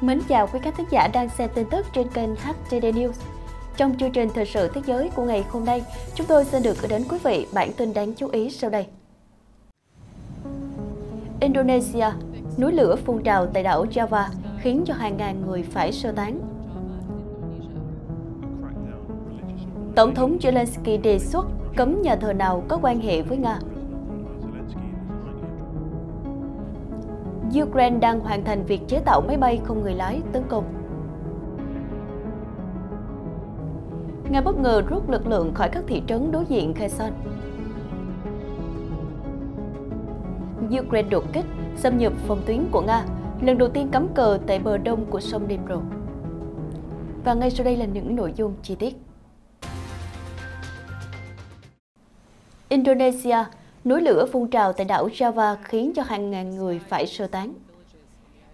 Mến chào quý khán thính giả đang xem tin tức trên kênh HTD News. Trong chương trình Thời sự thế giới của ngày hôm nay, chúng tôi xin được gửi đến quý vị bản tin đáng chú ý sau đây. Indonesia, núi lửa phun trào tại đảo Java khiến cho hàng ngàn người phải sơ tán. Tổng thống Zelensky đề xuất cấm nhà thờ nào có quan hệ với Nga. Ukraine đang hoàn thành việc chế tạo máy bay không người lái tấn công. Nga bất ngờ rút lực lượng khỏi các thị trấn đối diện Kherson. Ukraine đột kích, xâm nhập phòng tuyến của Nga, lần đầu tiên cắm cờ tại bờ đông của sông Dnipro. Và ngay sau đây là những nội dung chi tiết. Indonesia núi lửa phun trào tại đảo Java khiến cho hàng ngàn người phải sơ tán.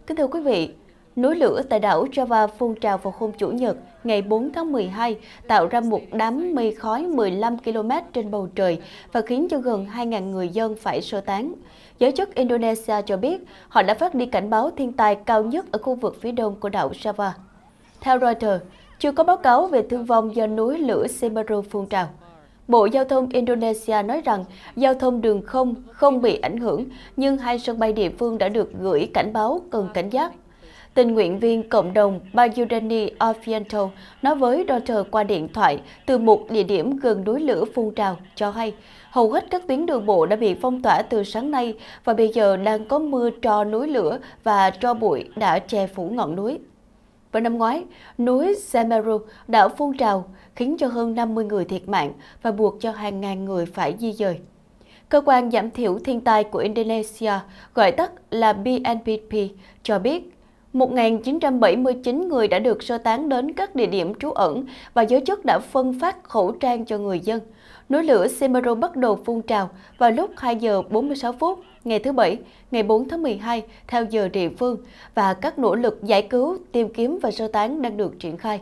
Kính thưa quý vị, núi lửa tại đảo Java phun trào vào hôm Chủ nhật ngày 4 tháng 12 tạo ra một đám mây khói 15 km trên bầu trời và khiến cho gần 2.000 người dân phải sơ tán. Giới chức Indonesia cho biết họ đã phát đi cảnh báo thiên tai cao nhất ở khu vực phía đông của đảo Java. Theo Reuters, chưa có báo cáo về thương vong do núi lửa Semeru phun trào. Bộ Giao thông Indonesia nói rằng giao thông đường không không bị ảnh hưởng, nhưng hai sân bay địa phương đã được gửi cảnh báo cần cảnh giác. Tình nguyện viên cộng đồng Bayudani Ofianto nói với Reuters qua điện thoại từ một địa điểm gần núi lửa phun trào cho hay hầu hết các tuyến đường bộ đã bị phong tỏa từ sáng nay và bây giờ đang có mưa cho núi lửa và cho bụi đã che phủ ngọn núi. Vào năm ngoái, núi Semeru đã phun trào, khiến cho hơn 50 người thiệt mạng và buộc cho hàng ngàn người phải di dời. Cơ quan giảm thiểu thiên tai của Indonesia, gọi tắt là BNPP, cho biết 1.979 người đã được sơ tán đến các địa điểm trú ẩn và giới chức đã phân phát khẩu trang cho người dân. Núi lửa Semeru bắt đầu phun trào vào lúc 2 giờ 46 phút ngày thứ Bảy, ngày 4 tháng 12 theo giờ địa phương và các nỗ lực giải cứu, tìm kiếm và sơ tán đang được triển khai.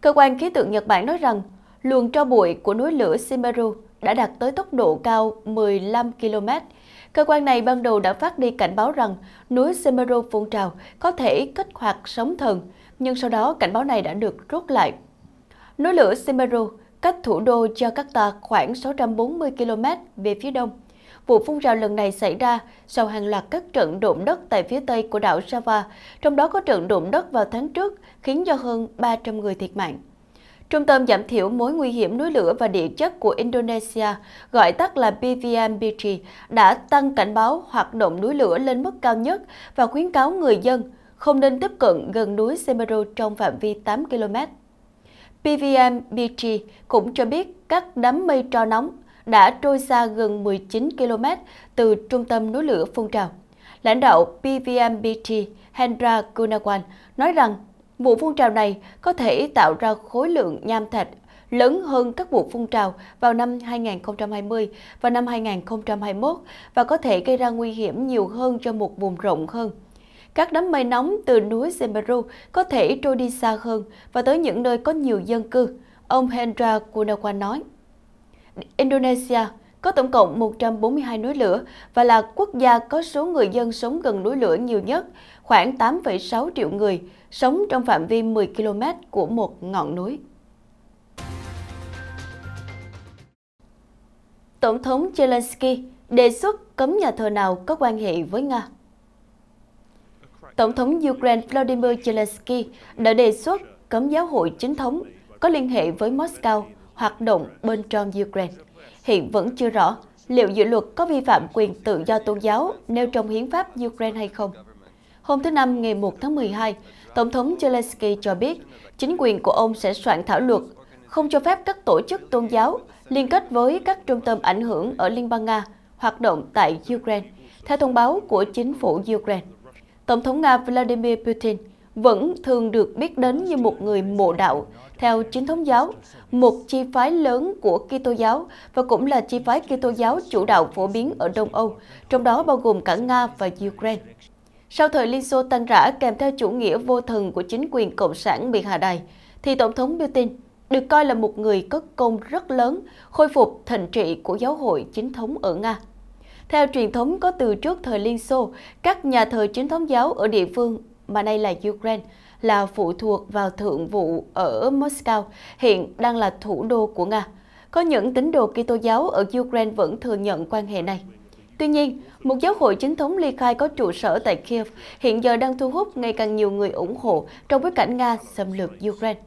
Cơ quan khí tượng Nhật Bản nói rằng luồng tro bụi của núi lửa Shimeru đã đạt tới tốc độ cao 15 km. Cơ quan này ban đầu đã phát đi cảnh báo rằng núi Semeru phun trào có thể kích hoạt sóng thần, nhưng sau đó cảnh báo này đã được rút lại. Núi lửa Semeru cách thủ đô Jakarta khoảng 640 km về phía đông. Vụ phun rào lần này xảy ra sau hàng loạt các trận động đất tại phía tây của đảo Java, trong đó có trận động đất vào tháng trước khiến cho hơn 300 người thiệt mạng. Trung tâm giảm thiểu mối nguy hiểm núi lửa và địa chất của Indonesia, gọi tắt là BVMBG, đã tăng cảnh báo hoạt động núi lửa lên mức cao nhất và khuyến cáo người dân không nên tiếp cận gần núi Semeru trong phạm vi 8 km. PVMBG cũng cho biết các đám mây tro nóng đã trôi xa gần 19 km từ trung tâm núi lửa Phun Trào. Lãnh đạo PVMBT Hendra Gunawan nói rằng vụ phun trào này có thể tạo ra khối lượng nham thạch lớn hơn các vụ phun trào vào năm 2020 và năm 2021 và có thể gây ra nguy hiểm nhiều hơn cho một vùng rộng hơn. Các đám mây nóng từ núi Semeru có thể trôi đi xa hơn và tới những nơi có nhiều dân cư, ông Hendra Kunawan nói. Indonesia có tổng cộng 142 núi lửa và là quốc gia có số người dân sống gần núi lửa nhiều nhất, khoảng 8,6 triệu người sống trong phạm vi 10 km của một ngọn núi. Tổng thống Zelensky đề xuất cấm nhà thờ nào có quan hệ với Nga. Tổng thống Ukraine Vladimir Zelensky đã đề xuất cấm giáo hội chính thống có liên hệ với Moscow hoạt động bên trong Ukraine. Hiện vẫn chưa rõ liệu dự luật có vi phạm quyền tự do tôn giáo nêu trong hiến pháp Ukraine hay không. Hôm thứ Năm ngày 1 tháng 12, Tổng thống Zelensky cho biết chính quyền của ông sẽ soạn thảo luật không cho phép các tổ chức tôn giáo liên kết với các trung tâm ảnh hưởng ở Liên bang Nga hoạt động tại Ukraine, theo thông báo của chính phủ Ukraine. Tổng thống Nga Vladimir Putin vẫn thường được biết đến như một người mộ đạo. Theo chính thống giáo, một chi phái lớn của Kitô giáo và cũng là chi phái Kitô giáo chủ đạo phổ biến ở Đông Âu, trong đó bao gồm cả Nga và Ukraine. Sau thời Liên Xô tan rã kèm theo chủ nghĩa vô thần của chính quyền Cộng sản bị Hạ Đài, thì Tổng thống Putin được coi là một người có công rất lớn khôi phục thịnh trị của giáo hội chính thống ở Nga. Theo truyền thống có từ trước thời Liên Xô, các nhà thờ chính thống giáo ở địa phương mà nay là Ukraine, là phụ thuộc vào thượng vụ ở Moscow, hiện đang là thủ đô của Nga. Có những tín đồ Kitô giáo ở Ukraine vẫn thừa nhận quan hệ này. Tuy nhiên, một giáo hội chính thống ly khai có trụ sở tại Kiev hiện giờ đang thu hút ngày càng nhiều người ủng hộ trong bối cảnh Nga xâm lược Ukraine.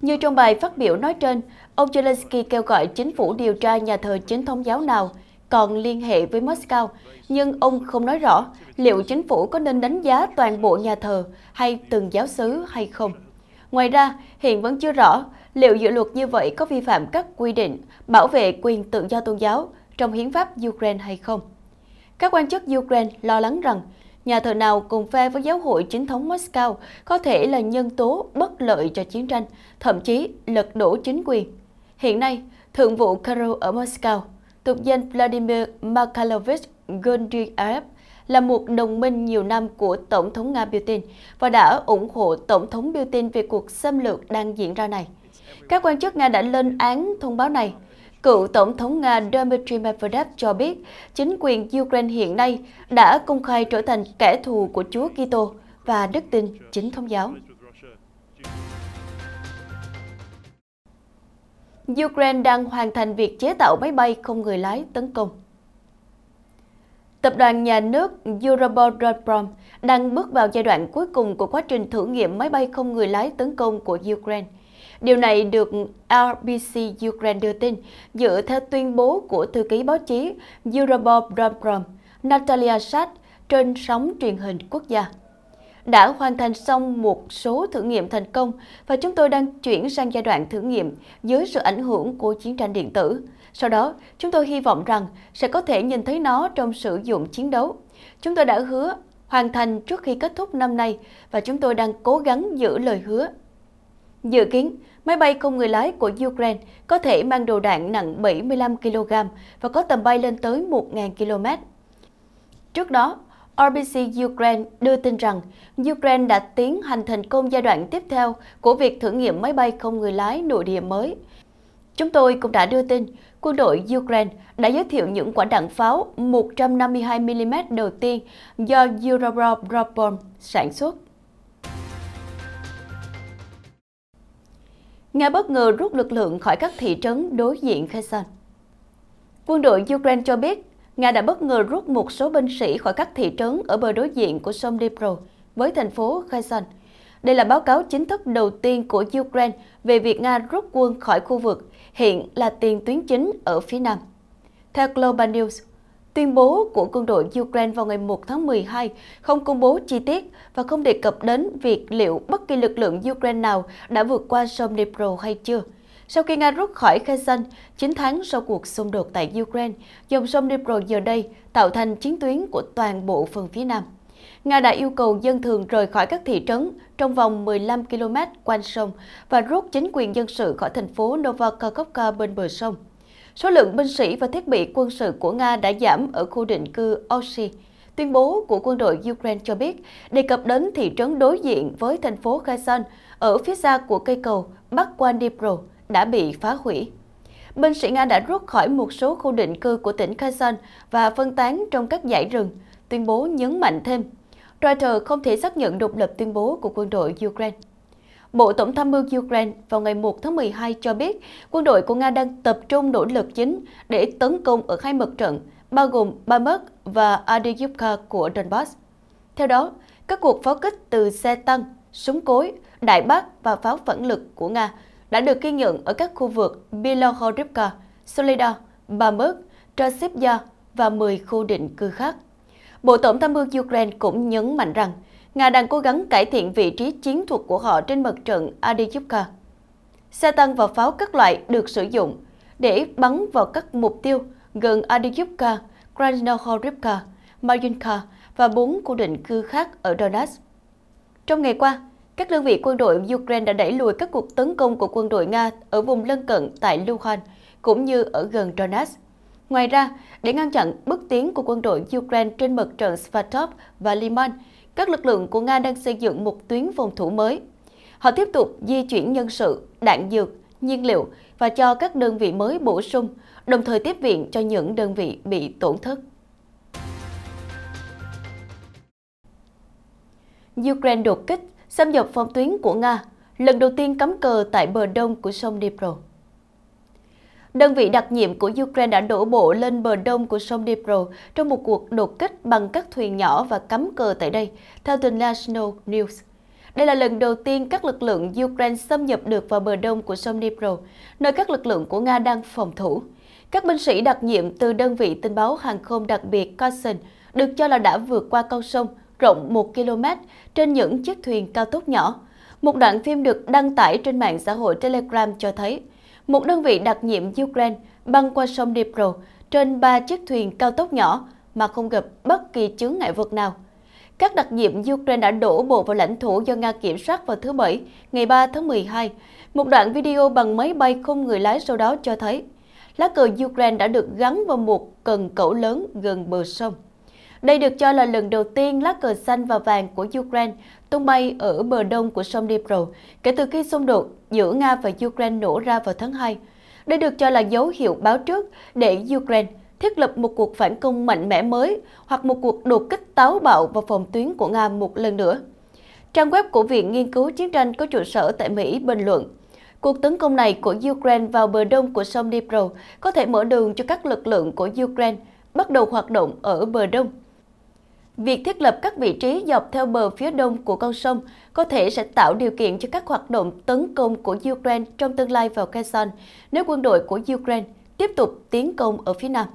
Như trong bài phát biểu nói trên, ông Zelensky kêu gọi chính phủ điều tra nhà thờ chính thống giáo nào còn liên hệ với Moscow, nhưng ông không nói rõ liệu chính phủ có nên đánh giá toàn bộ nhà thờ hay từng giáo sứ hay không. Ngoài ra, hiện vẫn chưa rõ liệu dự luật như vậy có vi phạm các quy định bảo vệ quyền tự do tôn giáo trong hiến pháp Ukraine hay không. Các quan chức Ukraine lo lắng rằng nhà thờ nào cùng phe với giáo hội chính thống Moscow có thể là nhân tố bất lợi cho chiến tranh, thậm chí lật đổ chính quyền. Hiện nay, Thượng vụ Kirill ở Moscow thuộc danh Vladimir Makalovich Gondriev, là một đồng minh nhiều năm của Tổng thống Nga Putin và đã ủng hộ Tổng thống Putin về cuộc xâm lược đang diễn ra này. Các quan chức Nga đã lên án thông báo này. Cựu Tổng thống Nga Dmitry Medvedev cho biết chính quyền Ukraine hiện nay đã công khai trở thành kẻ thù của Chúa Kitô và đức tin chính thống giáo. Ukraine đang hoàn thành việc chế tạo máy bay không người lái tấn công. Tập đoàn nhà nước Eurobordrom đang bước vào giai đoạn cuối cùng của quá trình thử nghiệm máy bay không người lái tấn công của Ukraine. Điều này được RBC Ukraine đưa tin dựa theo tuyên bố của thư ký báo chí Eurobordrom Natalia Schatt trên sóng truyền hình quốc gia đã hoàn thành xong một số thử nghiệm thành công và chúng tôi đang chuyển sang giai đoạn thử nghiệm dưới sự ảnh hưởng của chiến tranh điện tử. Sau đó, chúng tôi hy vọng rằng sẽ có thể nhìn thấy nó trong sử dụng chiến đấu. Chúng tôi đã hứa hoàn thành trước khi kết thúc năm nay và chúng tôi đang cố gắng giữ lời hứa. Dự kiến, máy bay không người lái của Ukraine có thể mang đồ đạn nặng 75 kg và có tầm bay lên tới 1.000 km. Trước đó, RBC Ukraine đưa tin rằng Ukraine đã tiến hành thành công giai đoạn tiếp theo của việc thử nghiệm máy bay không người lái nội địa mới. Chúng tôi cũng đã đưa tin, quân đội Ukraine đã giới thiệu những quả đạn pháo 152mm đầu tiên do Eurobrobrom sản xuất. Nga bất ngờ rút lực lượng khỏi các thị trấn đối diện Kherson. Quân đội Ukraine cho biết Nga đã bất ngờ rút một số binh sĩ khỏi các thị trấn ở bờ đối diện của sông Dnipro với thành phố Kherson. Đây là báo cáo chính thức đầu tiên của Ukraine về việc Nga rút quân khỏi khu vực, hiện là tiền tuyến chính ở phía Nam. Theo Global News, tuyên bố của quân đội Ukraine vào ngày 1 tháng 12 không công bố chi tiết và không đề cập đến việc liệu bất kỳ lực lượng Ukraine nào đã vượt qua sông Dnipro hay chưa – sau khi Nga rút khỏi Kherson 9 tháng sau cuộc xung đột tại Ukraine, dòng sông Dnipro giờ đây tạo thành chiến tuyến của toàn bộ phần phía Nam. Nga đã yêu cầu dân thường rời khỏi các thị trấn trong vòng 15 km quanh sông và rút chính quyền dân sự khỏi thành phố Novokarkovka bên bờ sông. Số lượng binh sĩ và thiết bị quân sự của Nga đã giảm ở khu định cư Oshi. Tuyên bố của quân đội Ukraine cho biết đề cập đến thị trấn đối diện với thành phố Kherson ở phía xa của cây cầu bắc qua Dnipro đã bị phá hủy. Binh sĩ Nga đã rút khỏi một số khu định cư của tỉnh Kherson và phân tán trong các dãy rừng, tuyên bố nhấn mạnh thêm. Reuters không thể xác nhận độc lập tuyên bố của quân đội Ukraine. Bộ Tổng tham mưu Ukraine vào ngày 1 tháng 12 cho biết quân đội của Nga đang tập trung nỗ lực chính để tấn công ở hai mặt trận, bao gồm Bamak và Adiyevka của Donbass. Theo đó, các cuộc pháo kích từ xe tăng, súng cối, đại bác và pháo phản lực của Nga đã được ghi nhận ở các khu vực Bilohorivka, Solida, Bamut, Trasivya và 10 khu định cư khác. Bộ Tổng tham mưu Ukraine cũng nhấn mạnh rằng Nga đang cố gắng cải thiện vị trí chiến thuật của họ trên mặt trận Adiyevka. Xe tăng và pháo các loại được sử dụng để bắn vào các mục tiêu gần Adiyevka, Krasnohorivka, Marinka và bốn khu định cư khác ở Donetsk. Trong ngày qua, các đơn vị quân đội Ukraine đã đẩy lùi các cuộc tấn công của quân đội Nga ở vùng lân cận tại Luhansk cũng như ở gần Donetsk. Ngoài ra, để ngăn chặn bước tiến của quân đội Ukraine trên mặt trận Svatov và Liman, các lực lượng của Nga đang xây dựng một tuyến phòng thủ mới. Họ tiếp tục di chuyển nhân sự, đạn dược, nhiên liệu và cho các đơn vị mới bổ sung, đồng thời tiếp viện cho những đơn vị bị tổn thất. Ukraine đột kích xâm nhập phòng tuyến của Nga, lần đầu tiên cắm cờ tại bờ đông của sông Dnipro. Đơn vị đặc nhiệm của Ukraine đã đổ bộ lên bờ đông của sông Dnipro trong một cuộc đột kích bằng các thuyền nhỏ và cắm cờ tại đây, theo The National News. Đây là lần đầu tiên các lực lượng Ukraine xâm nhập được vào bờ đông của sông Dnipro, nơi các lực lượng của Nga đang phòng thủ. Các binh sĩ đặc nhiệm từ đơn vị tình báo hàng không đặc biệt Carson được cho là đã vượt qua con sông rộng 1 km trên những chiếc thuyền cao tốc nhỏ. Một đoạn phim được đăng tải trên mạng xã hội Telegram cho thấy một đơn vị đặc nhiệm Ukraine băng qua sông Dnipro trên ba chiếc thuyền cao tốc nhỏ mà không gặp bất kỳ chướng ngại vật nào. Các đặc nhiệm Ukraine đã đổ bộ vào lãnh thổ do Nga kiểm soát vào thứ Bảy, ngày 3 tháng 12. Một đoạn video bằng máy bay không người lái sau đó cho thấy lá cờ Ukraine đã được gắn vào một cần cẩu lớn gần bờ sông. Đây được cho là lần đầu tiên lá cờ xanh và vàng của Ukraine tung bay ở bờ đông của sông Dnipro kể từ khi xung đột giữa Nga và Ukraine nổ ra vào tháng 2. Đây được cho là dấu hiệu báo trước để Ukraine thiết lập một cuộc phản công mạnh mẽ mới hoặc một cuộc đột kích táo bạo vào phòng tuyến của Nga một lần nữa. Trang web của Viện Nghiên cứu Chiến tranh có trụ sở tại Mỹ bình luận, cuộc tấn công này của Ukraine vào bờ đông của sông Dnipro có thể mở đường cho các lực lượng của Ukraine bắt đầu hoạt động ở bờ đông. Việc thiết lập các vị trí dọc theo bờ phía đông của con sông có thể sẽ tạo điều kiện cho các hoạt động tấn công của Ukraine trong tương lai vào Kherson nếu quân đội của Ukraine tiếp tục tiến công ở phía nam.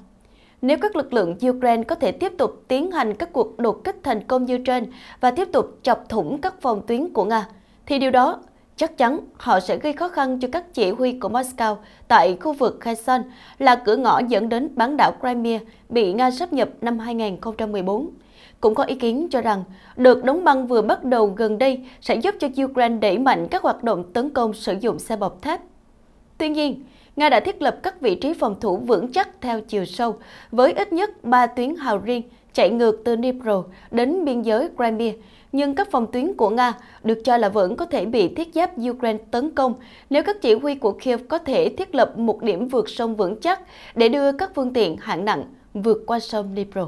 Nếu các lực lượng Ukraine có thể tiếp tục tiến hành các cuộc đột kích thành công như trên và tiếp tục chọc thủng các phòng tuyến của Nga, thì điều đó chắc chắn họ sẽ gây khó khăn cho các chỉ huy của Moscow tại khu vực Kherson là cửa ngõ dẫn đến bán đảo Crimea bị Nga sắp nhập năm 2014 cũng có ý kiến cho rằng đợt đóng băng vừa bắt đầu gần đây sẽ giúp cho Ukraine đẩy mạnh các hoạt động tấn công sử dụng xe bọc thép. Tuy nhiên, Nga đã thiết lập các vị trí phòng thủ vững chắc theo chiều sâu, với ít nhất 3 tuyến hào riêng chạy ngược từ Dnipro đến biên giới Crimea, nhưng các phòng tuyến của Nga được cho là vẫn có thể bị thiết giáp Ukraine tấn công nếu các chỉ huy của Kiev có thể thiết lập một điểm vượt sông vững chắc để đưa các phương tiện hạng nặng vượt qua sông Dnipro.